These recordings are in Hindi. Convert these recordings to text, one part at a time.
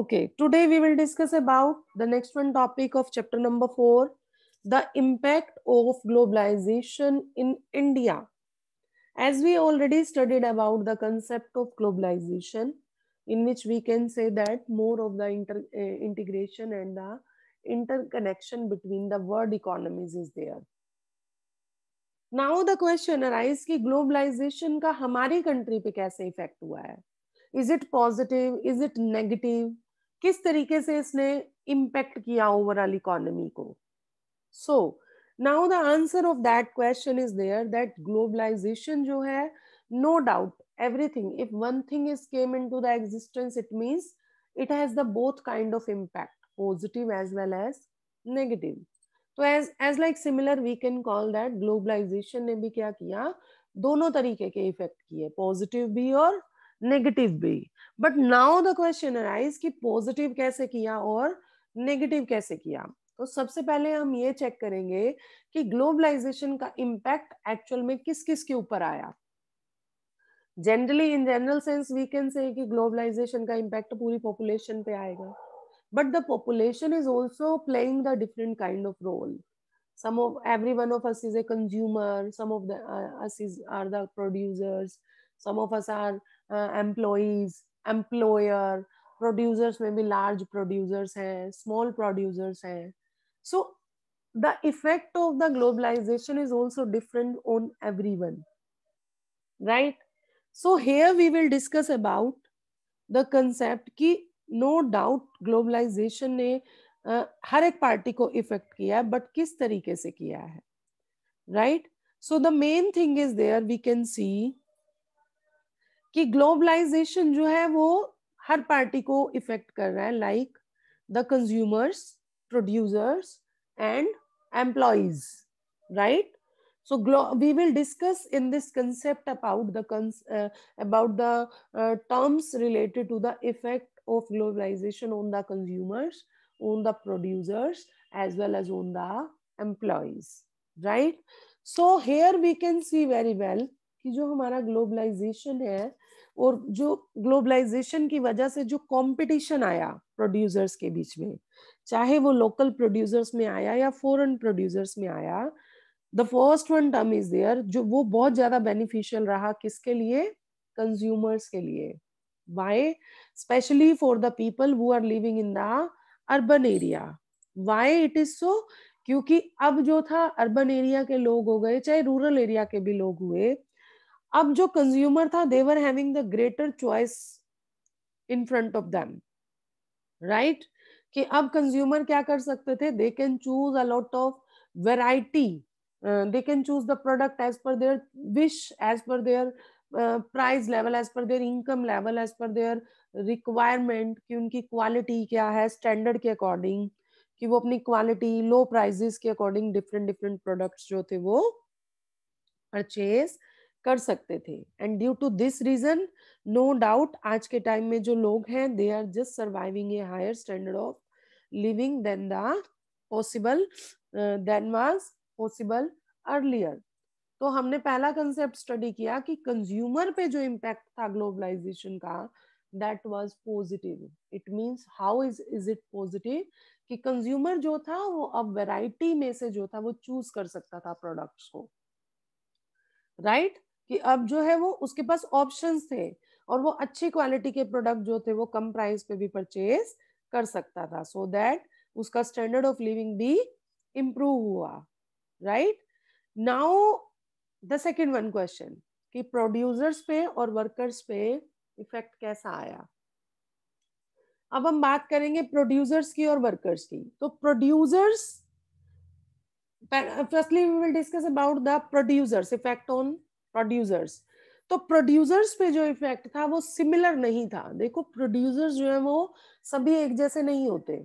Okay, today we will discuss about the next one topic of chapter number 4 the impact of globalization in India. As we already studied about the concept of globalization, in which we can say that more of the inter, uh, integration and the interconnection between the world economies is there. Now the question arises ki globalization ka hamari country pe kaise effect hua hai is it positive is it negative किस तरीके से इसने इम्पैक्ट किया ओवरऑल इकोनॉमी को so now the answer of that question is there that globalization जो है no doubt everything if one thing is came into the existence it means it has the both kind of impact positive as well as negative तो as as like similar we can call that globalization ने भी क्या किया दोनों तरीके के इफेक्ट किए पॉजिटिव भी और नेगेटिव भी but now the question arise कि पॉजिटिव कैसे किया और नेगेटिव कैसे किया तो सबसे पहले हम ये चेक करेंगे कि ग्लोबलाइजेशन का इम्पैक्ट एक्चुअल में किस किस के ऊपर आया generally in general sense we can say कि ग्लोबलाइजेशन का इम्पैक्ट पूरी पॉपुलेशन पे आएगा but the population is also playing the different kind of role some of every one of us is a consumer some of the uh, us is are the producers some of us employees employer producers में भी लार्ज प्रोड्यूसर्स हैं स्मॉल प्रोड्यूसर्स हैं so the effect of the globalization is also different on every one right so here we will discuss about the concept कि नो डाउट ग्लोबलाइजेशन ने uh, हर एक पार्टी को इफेक्ट किया है बट किस तरीके से किया है right so the main thing is there we can see कि ग्लोबलाइजेशन जो है वो हर पार्टी को इफेक्ट कर रहा है like the consumers producers and employees right so we will discuss in this concept about the cons uh, about the uh, terms related to the effect of globalization on the consumers on the producers as well as on the employees right so here we can see very well ki jo hamara globalization hai और जो ग्लोबलाइजेशन की वजह से जो कंपटीशन आया प्रोड्यूसर्स के बीच में चाहे वो लोकल प्रोड्यूसर्स में आया या फॉरेन प्रोड्यूसर्स में आया the first one term is there जो वो बहुत ज्यादा बेनिफिशियल रहा किसके लिए कंज्यूमर्स के लिए why specially for the people who are living in the urban area why it is so क्योंकि अब जो था अर्बन एरिया के लोग हो गए चाहे रूरल एरिया के भी लोग हुए अब जो कंज्यूमर था they were having the greater choice in front of them right कि अब कंज्यूमर क्या कर सकते थे they can choose a lot of variety they can choose the product as per their wish as per their price level as per their income level as per their requirement कि उनकी क्वालिटी क्या है स्टैंडर्ड के अकॉर्डिंग कि वो अपनी क्वालिटी लो प्राइजेस के अकॉर्डिंग डिफरेंट डिफरेंट प्रोडक्ट्स जो थे वो परचेज कर सकते थे and due to this reason no doubt आज के टाइम में जो लोग हैं they are just surviving a higher standard of living than the possible than was possible earlier तो हमने पहला कंसेप्ट स्टडी किया कि कंज्यूमर पे जो इम्पैक्ट था ग्लोबलाइजेशन का that was positive it means how is is it positive कि कंज्यूमर जो था वो अब वैरायटी में से जो था वो चूज कर सकता था प्रोडक्ट्स को राइट right? कि अब जो है वो उसके पास ऑप्शन थे और वो अच्छी क्वालिटी के प्रोडक्ट जो थे वो कम प्राइस पे भी परचेज कर सकता था सो so दैट उसका स्टैंडर्ड ऑफ लिविंग भी इम्प्रूव हुआ right now the second one question कि प्रोड्यूसर्स पे और वर्कर्स पे इफेक्ट कैसा आया अब हम बात करेंगे प्रोड्यूसर्स की और वर्कर्स की तो producers firstly we will discuss about the producers effect on producers तो प्रोड्यूसर्स पे जो इफेक्ट था वो सिमिलर नहीं था देखो प्रोड्यूसर्स जो है वो सभी एक जैसे नहीं होते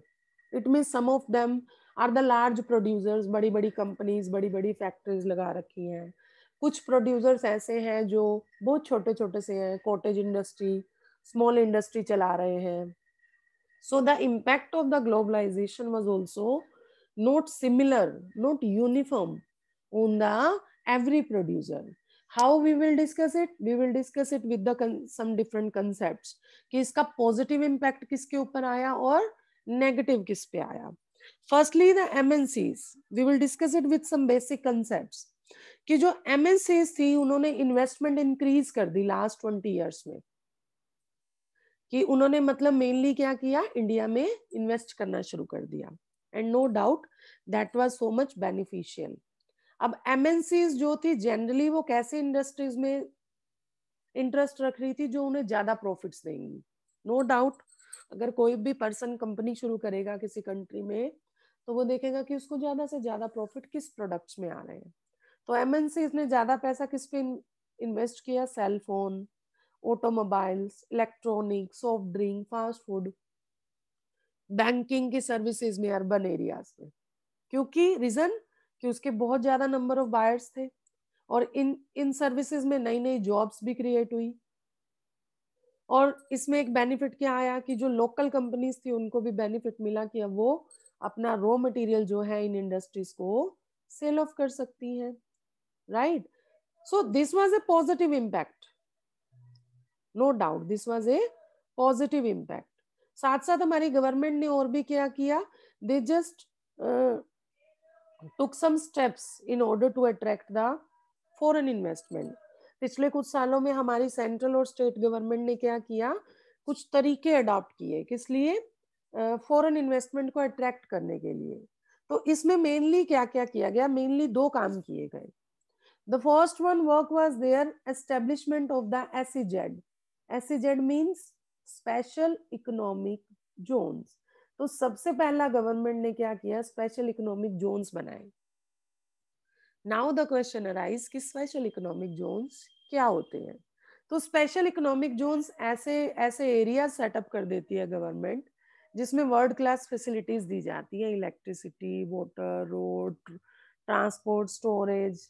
it mean some of them are the large producers बड़ी बड़ी कंपनीज बड़ी बड़ी फैक्ट्रीज लगा रखी हैं कुछ प्रोड्यूसर्स ऐसे हैं जो बहुत छोटे छोटे से हैं कॉटेज इंडस्ट्री स्मॉल इंडस्ट्री चला रहे हैं so the impact of the globalization was also not similar not uniform on the every producer how we will discuss it we will discuss it with the some different concepts कि इसका positive impact किसके ऊपर आया और negative किस पे आया firstly the mncs we will discuss it with some basic concepts कि जो MNCs थी उन्होंने इन्वेस्टमेंट इंक्रीज कर दी लास्ट ट्वेंटी इयर्स में कि उन्होंने मतलब मेनली क्या किया इंडिया में इन्वेस्ट करना शुरू कर दिया and no doubt that was so much beneficial अब एम जो थी जनरली वो कैसे इंडस्ट्रीज में इंटरेस्ट रख रही थी जो उन्हें ज्यादा प्रॉफिट्स देंगी नो no डाउट अगर कोई भी पर्सन कंपनी शुरू करेगा किसी कंट्री में तो वो देखेगा कि उसको ज्यादा से ज्यादा प्रॉफिट किस प्रोडक्ट्स में आ रहे हैं तो एम ने ज्यादा पैसा किस पे इन्वेस्ट किया cell phone automobiles electronic soft drink fast food banking की सर्विसेज में अर्बन एरियाज में क्योंकि रीजन कि उसके बहुत ज़्यादा नंबर ऑफ बायर्स थे और इन इन सर्विसेज में नई नई जॉब्स भी क्रिएट हुई और इसमें एक बेनिफिट क्या आया कि जो लोकल कंपनीज थी उनको भी बेनिफिट मिला कि अब वो अपना रॉ मटेरियल जो है इन इंडस्ट्रीज को सेल ऑफ कर सकती हैं right so this was a positive impact no doubt this was a positive impact साथ साथ हमारी गवर्नमेंट ने और भी क्या किया they just took some steps in order to attract the foreign investment. पिछले कुछ सालों में हमारी सेंट्रल और स्टेट गवर्नमेंट ने क्या किया कुछ तरीके अडॉप्ट किए किस लिए फॉरेन इन्वेस्टमेंट को अट्रैक्ट करने के लिए तो इसमें मेनली क्या क्या किया गया मेनली दो काम किए गए the first one work was there establishment of the SEZ SEZ means special economic zones तो सबसे पहला गवर्नमेंट ने क्या किया स्पेशल इकोनॉमिक जोन्स बनाए नाउ द क्वेश्चन अराइज कि स्पेशल इकोनॉमिक जोन्स क्या होते हैं तो स्पेशल इकोनॉमिक जोन्स ऐसे ऐसे एरिया सेटअप कर देती है गवर्नमेंट जिसमें वर्ल्ड क्लास फैसिलिटीज दी जाती है electricity water road transport storage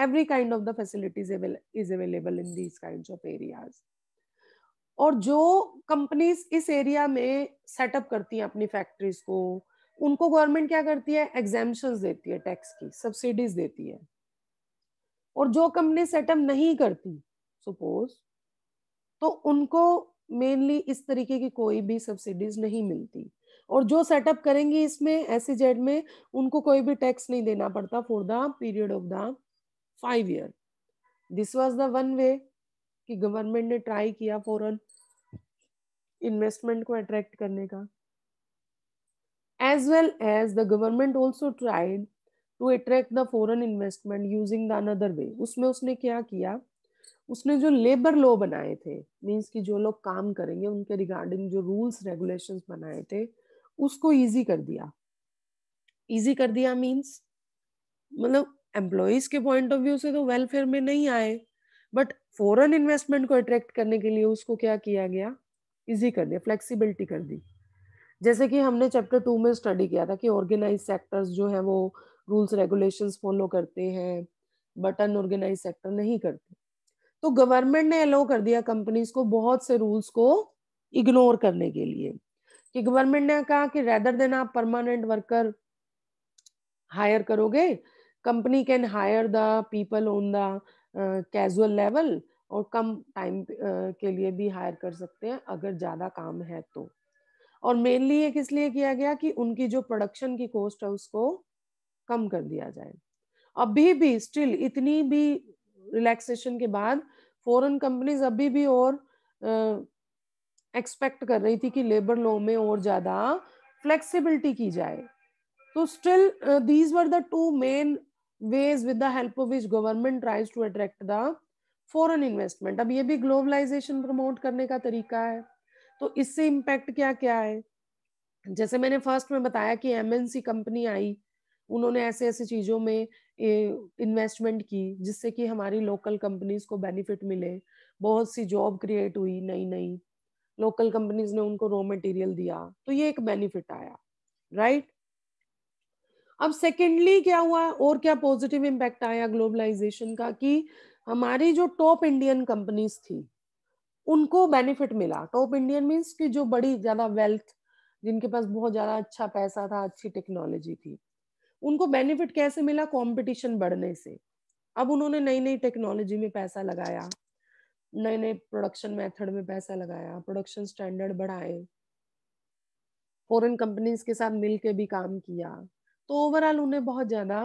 every kind of the facilities is available in these kind of areas और जो कंपनीज इस एरिया में सेटअप करती हैं अपनी फैक्ट्रीज को उनको गवर्नमेंट क्या करती है एग्जामेशन देती है टैक्स की सब्सिडीज देती है और जो कंपनी सेटअप नहीं करती सपोज तो उनको मेनली इस तरीके की कोई भी सब्सिडीज नहीं मिलती और जो सेटअप करेंगी इसमें एस जेड e में उनको कोई भी टैक्स नहीं देना पड़ता for the period of the five year this was the one way कि गवर्नमेंट ने ट्राई किया फॉरन इन्वेस्टमेंट को अट्रैक्ट करने का as well as the government also tried to attract the foreign investment using the another way उसमें उसने क्या किया उसने जो लेबर लॉ बनाए थे मीन्स कि जो लोग काम करेंगे उनके रिगार्डिंग जो रूल्स रेगुलेशन बनाए थे उसको ईजी कर दिया इजी कर दिया मीन्स मतलब एम्प्लॉयज के पॉइंट ऑफ व्यू से तो वेलफेयर में नहीं आए बट फॉरन इन्वेस्टमेंट को अट्रैक्ट करने के लिए उसको क्या किया गया इजी कर दिया फ्लेक्सिबिलिटी कर दी जैसे कि हमने चैप्टर टू में स्टडी किया था कि ऑर्गेनाइज सेक्टर्स जो है वो रूल्स रेगुलेशंस फॉलो करते हैं बट अनऑर्गेनाइज सेक्टर नहीं करते तो गवर्नमेंट ने अलाउ कर दिया कंपनीज को बहुत से रूल्स को इग्नोर करने के लिए कि गवर्नमेंट ने कहा कि रेदर देन आप परमानेंट वर्कर हायर करोगे company can hire the people on the casual level और कम टाइम के लिए भी हायर कर सकते हैं अगर ज़्यादा काम है तो और मेनली ये किस लिए किया गया कि उनकी जो प्रोडक्शन की कॉस्ट है उसको कम कर दिया जाए अभी भी स्टिल इतनी भी रिलैक्सेशन के बाद फॉरेन कंपनीज अभी भी और एक्सपेक्ट कर रही थी कि लेबर लॉ में और ज़्यादा फ्लेक्सिबिलिटी की जाए तो still these were the two main ways with the help of which government tries to attract the foreign investment अब ये भी ग्लोबलाइजेशन प्रमोट करने का तरीका है तो इससे इम्पैक्ट क्या क्या है जैसे मैंने फर्स्ट में बताया कि एमएनसी कंपनी आई उन्होंने ऐसे ऐसे चीजों में इन्वेस्टमेंट की जिससे कि हमारी लोकल कंपनीज को बेनिफिट मिले बहुत सी जॉब क्रिएट हुई नई नई लोकल कंपनीज ने उनको रॉ मटेरियल दिया तो ये एक बेनिफिट आया राइट अब सेकेंडली क्या हुआ और क्या पॉजिटिव इम्पैक्ट आया ग्लोबलाइजेशन का कि हमारी जो टॉप इंडियन कंपनीज थी उनको बेनिफिट मिला टॉप इंडियन मीन्स की जो बड़ी ज्यादा वेल्थ जिनके पास बहुत ज्यादा अच्छा पैसा था अच्छी टेक्नोलॉजी थी उनको बेनिफिट कैसे मिला कंपटीशन बढ़ने से अब उन्होंने नई नई टेक्नोलॉजी में पैसा लगाया नए नए प्रोडक्शन मेथड में पैसा लगाया प्रोडक्शन स्टैंडर्ड बढ़ाए फॉरेन कंपनीज के साथ मिलके भी काम किया तो ओवरऑल उन्हें बहुत ज्यादा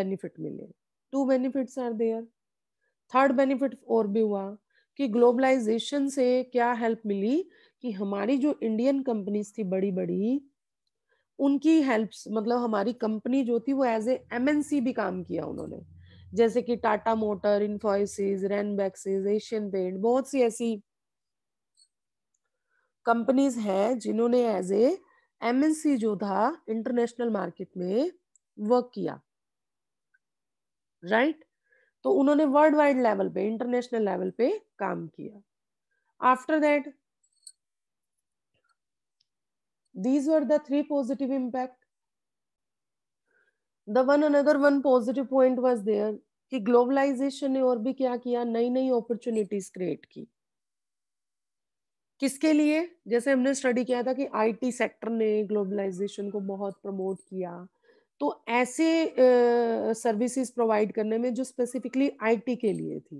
बेनिफिट मिले two benefits are there third benefit और भी हुआ कि ग्लोबलाइजेशन से क्या हेल्प मिली कि हमारी जो इंडियन कंपनीज थी बड़ी बड़ी उनकी हेल्प मतलब हमारी कंपनी जो थी वो एज ए एम भी काम किया उन्होंने जैसे कि टाटा मोटर इन्फोसिस रैनबैक्सिस एशियन पेंट बहुत सी ऐसी कंपनीज हैं जिन्होंने एज ए एम जो था इंटरनेशनल मार्केट में वर्क किया राइट तो उन्होंने वर्ल्ड वाइड लेवल पे इंटरनेशनल लेवल पे काम किया after that these are the three positive impact the one another one positive point was there कि ग्लोबलाइजेशन ने और भी क्या किया नई नई अपॉर्चुनिटीज क्रिएट की किसके लिए जैसे हमने स्टडी किया था कि आईटी सेक्टर ने ग्लोबलाइजेशन को बहुत प्रमोट किया तो ऐसे सर्विसेज प्रोवाइड करने में जो स्पेसिफिकली आईटी के लिए थी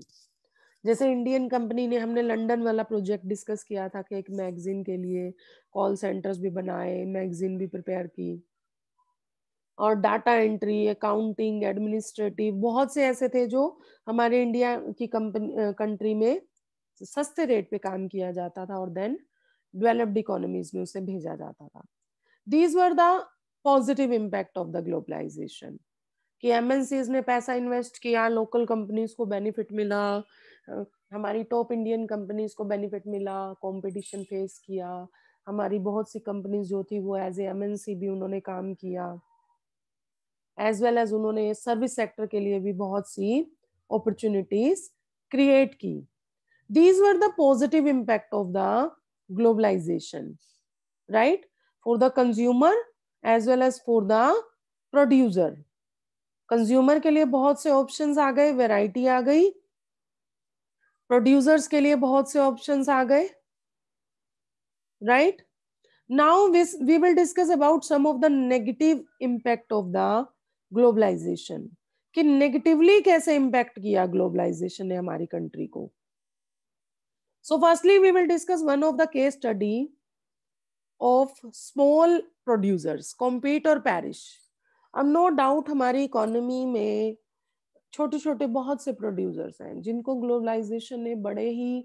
जैसे इंडियन कंपनी ने हमने लंदन वाला प्रोजेक्ट डिस्कस किया था कि एक मैगजीन के लिए कॉल सेंटर्स भी बनाए मैगजीन भी प्रिपेयर की और डाटा एंट्री अकाउंटिंग एडमिनिस्ट्रेटिव बहुत से ऐसे थे जो हमारे इंडिया की कंपनी कंट्री में सस्ते रेट पे काम किया जाता था और देन डेवलप्ड इकोनॉमीज में उसे भेजा जाता था these were the positive impact of the globalization कि एमएनसीज ने पैसा इन्वेस्ट किया लोकल कंपनीज को बेनिफिट मिला हमारी टॉप इंडियन कंपनीज को बेनिफिट मिला कंपटीशन फेस किया हमारी बहुत सी कंपनीज जो थी वो एज ए एमएनसी भी उन्होंने काम किया एज वेल एज उन्होंने सर्विस सेक्टर के लिए भी बहुत सी अपॉर्चुनिटीज क्रिएट की these were the positive impact of the globalization right for the consumer as well as for the producer consumer के लिए बहुत से ऑप्शंस आ गए वैरायटी आ गई प्रोड्यूसर्स के लिए बहुत से ऑप्शंस आ गए right now we will discuss about some of the negative impact of the globalization कि नेगेटिवली कैसे इम्पैक्ट किया ग्लोबलाइजेशन ने हमारी कंट्री को so firstly we will discuss one of the case study of small producers compete और पैरिश अब नो डाउट हमारी इकोनॉमी में छोटे छोटे बहुत से प्रोड्यूसर्स हैं जिनको ग्लोबलाइजेशन ने बड़े ही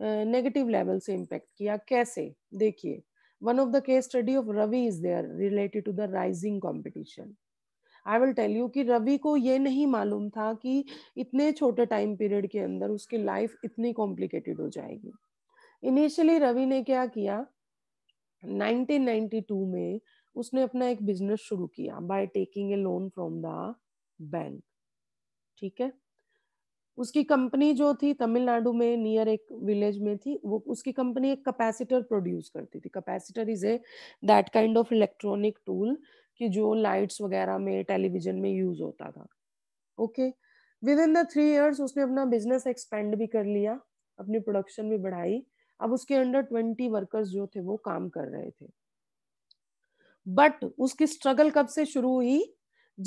नेगेटिव लेवल से इम्पेक्ट किया कैसे देखिए one of the case study of Ravi is there related to the rising competition I will tell you कि रवि को ये नहीं मालूम था कि इतने छोटे टाइम पीरियड के अंदर उसकी लाइफ इतनी कॉम्प्लिकेटेड हो जाएगी इनिशियली रवि ने क्या किया 1992 में उसने अपना एक बिजनेस शुरू किया by taking a loan from the bank ठीक है उसकी कंपनी जो थी तमिलनाडु में नियर एक विलेज में थी वो उसकी कंपनी एक कैपेसिटर प्रोड्यूस करती थी capacitor is a that kind of electronic tool कि जो लाइट्स वगैरह में टेलीविजन में यूज होता था okay within the three years उसने अपना बिजनेस एक्सपेंड भी कर लिया अपनी प्रोडक्शन भी बढ़ाई अब उसके अंडर ट्वेंटी वर्कर्स जो थे वो काम कर रहे थे बट उसकी स्ट्रगल कब से शुरू हुई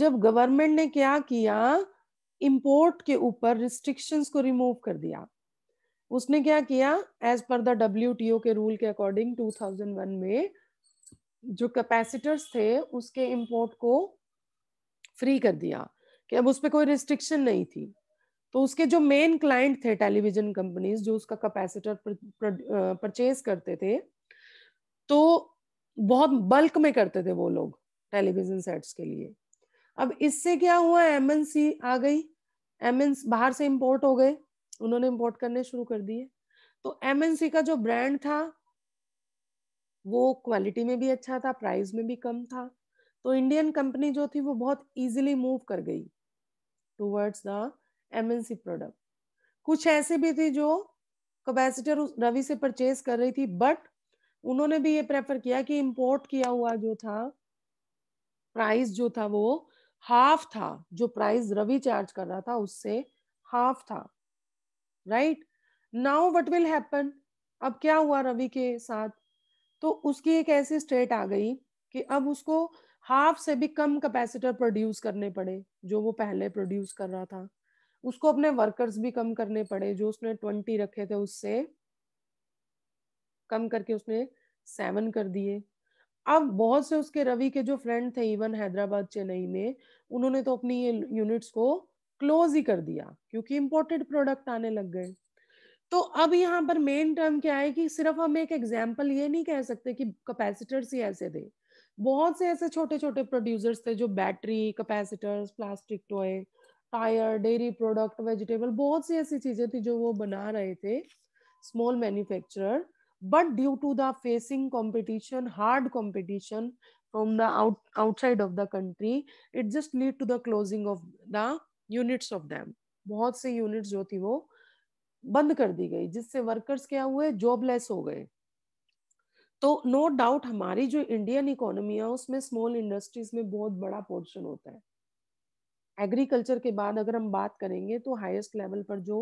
जब गवर्नमेंट ने क्या किया इंपोर्ट के ऊपर रिस्ट्रिक्शंस को रिमूव कर दिया उसने क्या किया एज पर द डब्ल्यू के रूल के अकॉर्डिंग 2001 में जो कैपेसिटर्स थे उसके इंपोर्ट को फ्री कर दिया कि अब उस पर कोई रिस्ट्रिक्शन नहीं थी तो उसके जो मेन क्लाइंट थे टेलीविजन कंपनीज जो उसका कैपेसिटर परचेज करते थे तो बहुत बल्क में करते थे वो लोग टेलीविजन सेट्स के लिए अब इससे क्या हुआ एम आ गई एम बाहर से इम्पोर्ट हो गए उन्होंने इम्पोर्ट करने शुरू कर दिए तो एम का जो ब्रांड था वो क्वालिटी में भी अच्छा था प्राइस में भी कम था तो इंडियन कंपनी जो थी वो बहुत इजीली मूव कर गई टूवर्ड्स द एमएनसी प्रोडक्ट कुछ ऐसे भी थे जो कैपेसिटर रवि से परचेज कर रही थी बट उन्होंने भी ये प्रेफर किया कि इम्पोर्ट किया हुआ जो था प्राइस जो था वो हाफ था जो प्राइस रवि चार्ज कर रहा था उससे हाफ था right now what will happen अब क्या हुआ रवि के साथ तो उसकी एक ऐसी स्टेट आ गई कि अब उसको हाफ से भी कम कैपेसिटर प्रोड्यूस करने पड़े जो वो पहले प्रोड्यूस कर रहा था उसको अपने वर्कर्स भी कम करने पड़े जो उसने ट्वेंटी रखे थे उससे कम करके उसने सेवन कर दिए अब बहुत से उसके रवि के जो फ्रेंड थे इवन हैदराबाद चेन्नई में उन्होंने तो अपनी ये यूनिट्स को क्लोज ही कर दिया क्योंकि इम्पोर्टेड प्रोडक्ट आने लग गए तो अब यहाँ पर मेन टर्म क्या है कि सिर्फ हम एक एग्जाम्पल ये नहीं कह सकते कि कैपेसिटर्स ही ऐसे थे बहुत से ऐसे छोटे छोटे प्रोड्यूसर्स थे जो battery capacitors plastic toy tyre dairy product vegetable बहुत सी ऐसी चीजें थी जो वो बना रहे थे small manufacturer but due to the facing competition hard competition from the outside of the country it just lead to the closing of the units of them बहुत सी यूनिट्स जो थी वो बंद कर दी गई जिससे वर्कर्स क्या हुए जॉबलेस हो गए तो नो no डाउट हमारी जो इंडियन इकोनॉमी है उसमें स्मॉल इंडस्ट्रीज में बहुत बड़ा पोर्शन होता है एग्रीकल्चर के बाद अगर हम बात करेंगे तो हाईएस्ट लेवल पर जो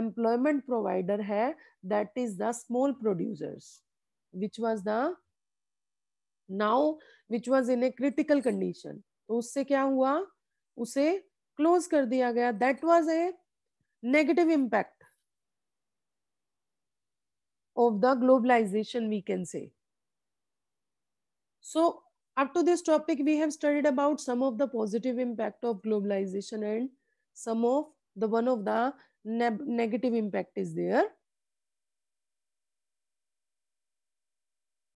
एम्प्लॉयमेंट प्रोवाइडर है that is the small producers which was the now which was in a critical condition तो उससे क्या हुआ उसे क्लोज कर दिया गया that was a negative impact of the globalization we can say so Up to this topic, we have studied about some of the positive impact of globalization and some of the one of the ne negative impact is there.